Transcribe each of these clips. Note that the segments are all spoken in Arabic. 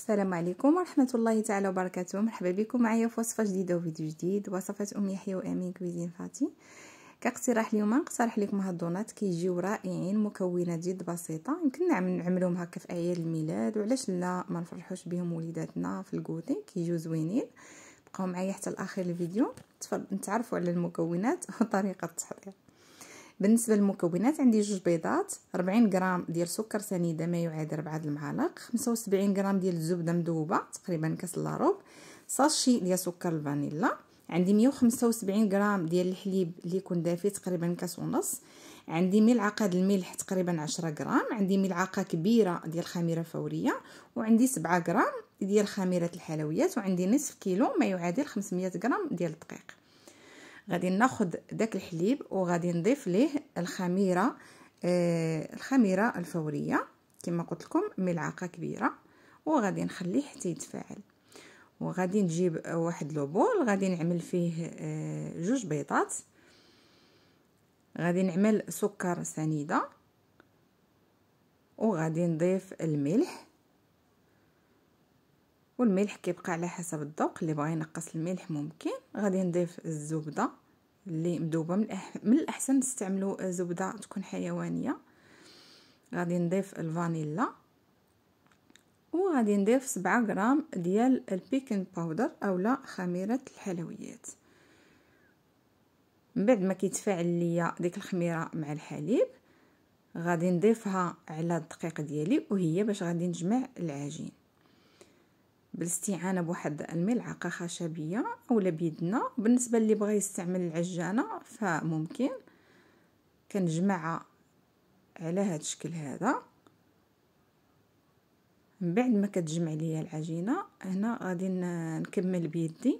السلام عليكم ورحمة الله تعالى وبركاته مرحبا بكم معايا في وصفة جديدة وفيديو جديد وصفة أم يحيى وأمين كويزين فاتي كاقتراح اليوم نقترح لكم هاد الدونات كيجيو رائعين مكونات جد بسيطة يمكن نعملهم هكا في أعياد الميلاد وعلاش لا ما نفرحوش بهم وليداتنا في الكوتين كيجيو زوينين بقاو معايا حتى لآخر الفيديو نتعرفوا على المكونات وطريقة التحضير بالنسبه للمكونات عندي جوج بيضات 40 غرام ديال سكر سنيده ما يعادل 4 المعالق 75 غرام ديال الزبده مذوبه تقريبا كاس الا ربع ساشي ديال سكر الفانيلا عندي 175 غرام ديال الحليب اللي يكون دافي تقريبا كاس ونص عندي ملعقه ديال الملح تقريبا 10 غرام عندي ملعقه كبيره ديال الخميره فوريه وعندي 7 غرام ديال خميره الحلويات وعندي نصف كيلو ما يعادل 500 غرام ديال الدقيق غادي ناخذ داك الحليب وغادي نضيف ليه الخميره آه الخميره الفوريه كما قلت لكم ملعقه كبيره وغادي نخليه حتى يتفاعل وغادي نجيب واحد لوبول غادي نعمل فيه آه جوج بيضات غادي نعمل سكر سنيده وغادي نضيف الملح والملح كيبقى على حسب الذوق اللي بغى ينقص الملح ممكن غادي نضيف الزبده اللي مذوبه من, الأح من الاحسن نستعملوا زبده تكون حيوانيه غادي نضيف الفانيلا وغادي نضيف سبعة غرام ديال البيكن باودر اولا خميره الحلويات من بعد ما كيتفاعل ليا ديك الخميره مع الحليب غادي نضيفها على الدقيق ديالي وهي باش غادي نجمع العجين بالاستعانة بواحد الملعقة خشبية أولا بيدنا بالنسبة اللي بغى يستعمل العجانة فممكن كنجمعها على هاد الشكل هذا من بعد ما كتجمع ليا العجينة هنا غادي نكمل بيدي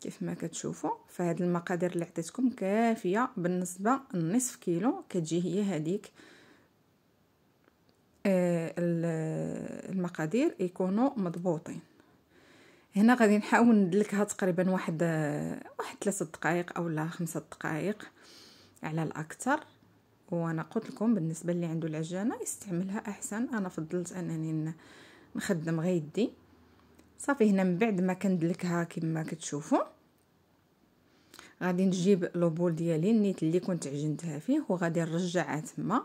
كيف ما كتشوفوا فهاد المقادير اللي عطيتكم كافيه بالنسبه لنصف كيلو كتجي هي هذيك آه، المقادير يكونوا مضبوطين هنا غادي نحاول ندلكها تقريبا واحد آه، واحد ثلاثة دقائق اولا خمسة دقائق على الاكثر وانا قلت لكم بالنسبه اللي عنده العجانه يستعملها احسن انا فضلت انني نخدم غيدي صافي هنا من بعد ما كندلكها كما كتشوفوا غادي نجيب لوبول ديالي النيت اللي كنت عجنتها فيه وغادي نرجعها تما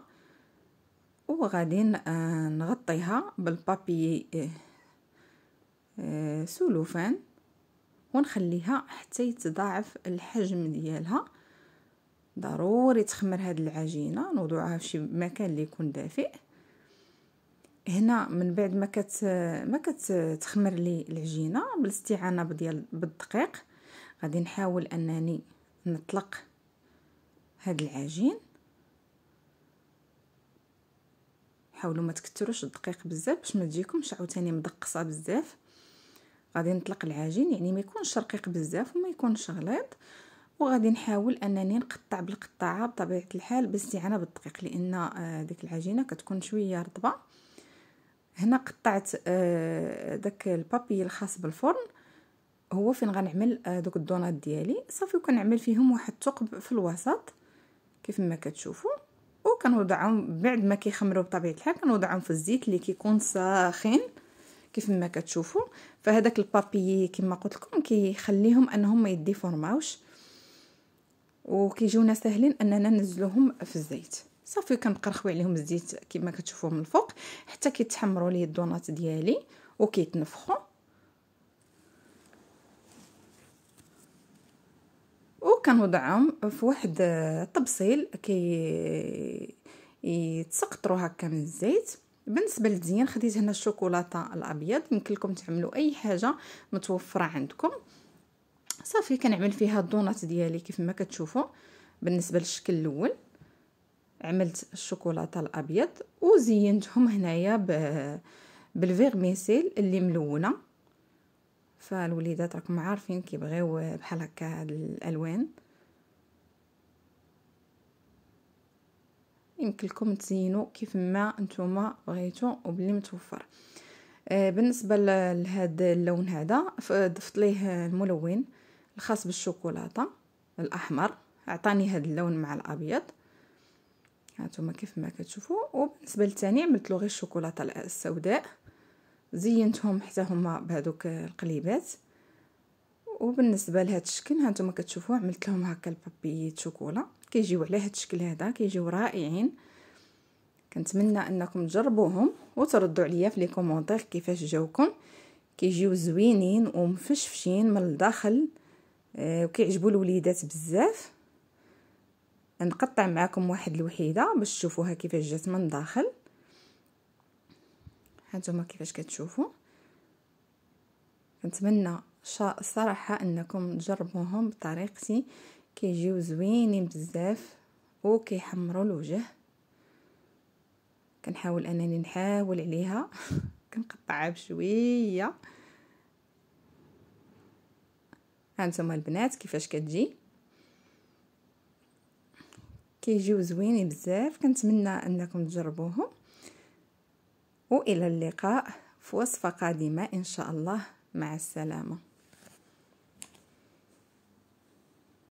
وغادي آه، نغطيها بالبابي آه، آه، سولوفان سلوفان ونخليها حتى يتضاعف الحجم ديالها ضروري تخمر هاد العجينه نوضعها في شي مكان اللي يكون دافئ هنا من بعد ما كت ما كتخمر لي العجينه بالاستعانه ديال بالدقيق غادي نحاول انني نطلق هاد العجين حاولوا ما تكتروش الدقيق بزاف باش ما تجيكمش عاوتاني مدقصه بزاف غادي نطلق العجين يعني ما يكونش رقيق بزاف وما يكونش غليظ وغادي نحاول انني نقطع بالقطاعه بطبيعه الحال باستعانه بالدقيق لان آه، ديك العجينه كتكون شويه رطبه هنا قطعت آه، داك البابي الخاص بالفرن هو فين غنعمل آه، دوك الدونات ديالي صافي وكنعمل فيهم واحد الثقب في الوسط كيف ما كتشوفوا كنوضعهم بعد ما كيخمروا بطبيعه الحال كنوضعهم في الزيت اللي كيكون ساخن كيف ما كتشوفوا فهداك البابي كما قلت لكم كيخليهم انهم ما يديفورماوش وكيجيونا ساهلين اننا ننزلوهم في الزيت صافي كنقرخوي عليهم الزيت كما كتشوفوا من الفوق حتى كيتحمروا لي الدونات ديالي وكيتنفخوا وكنوضعهم في واحد الطبسيل آه، كي يتسقطرو هكا من الزيت بالنسبه للديان خديت هنا الشوكولاته الابيض يمكن لكم تعملوا اي حاجه متوفره عندكم صافي كنعمل فيها الدونات ديالي كيف ما كتشوفوا بالنسبه للشكل الاول عملت الشوكولاته الابيض وزينتهم هنايا بالفيغميسيل اللي ملونه فالوليدات راكم عارفين كيبغيو بحال هكا هاد الالوان يمكن لكم تزينوا كيف ما نتوما بغيتو وباللي متوفر آه، بالنسبه لهاد اللون هذا ضفت ليه الملون الخاص بالشوكولاته الاحمر عطاني هاد اللون مع الابيض هانتوما كيف ما كتشوفوا وبالنسبه للثاني عملت له غير الشوكولاته السوداء زينتهم حتى هما بهذوك القليبات وبالنسبه لهذا الشكل هانتوما كتشوفوا عملت لهم هكا البابي شوكولا كيجيو على هذا الشكل هذا كيجيو رائعين كنتمنى انكم تجربوهم وتردوا عليا في لي كومونتير كيفاش جاوكم كيجيو زوينين ومفشفشين من الداخل آه، وكيعجبوا الوليدات بزاف نقطع معكم واحد الوحيده باش تشوفوها كيفاش جات من الداخل هانتوما كيفاش كتشوفوا كنتمنى الصراحه انكم تجربوهم بطريقتي كيجيو زوينين بزاف وكيحمروا الوجه كنحاول انني نحاول عليها كنقطعها بشويه هانتوما البنات كيفاش كتجي كيجيو زوينين بزاف كنتمنى انكم تجربوهم والى اللقاء في وصفه قادمه ان شاء الله مع السلامه